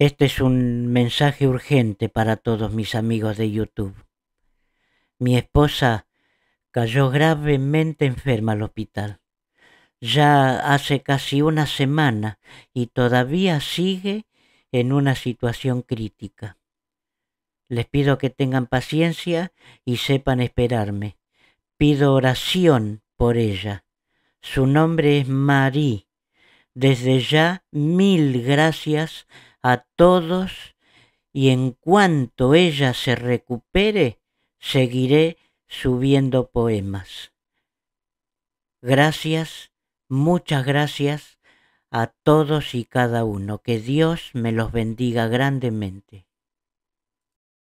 Este es un mensaje urgente para todos mis amigos de YouTube. Mi esposa cayó gravemente enferma al hospital. Ya hace casi una semana y todavía sigue en una situación crítica. Les pido que tengan paciencia y sepan esperarme. Pido oración por ella. Su nombre es Marí. Desde ya, mil gracias a todos y en cuanto ella se recupere, seguiré subiendo poemas. Gracias, muchas gracias a todos y cada uno. Que Dios me los bendiga grandemente.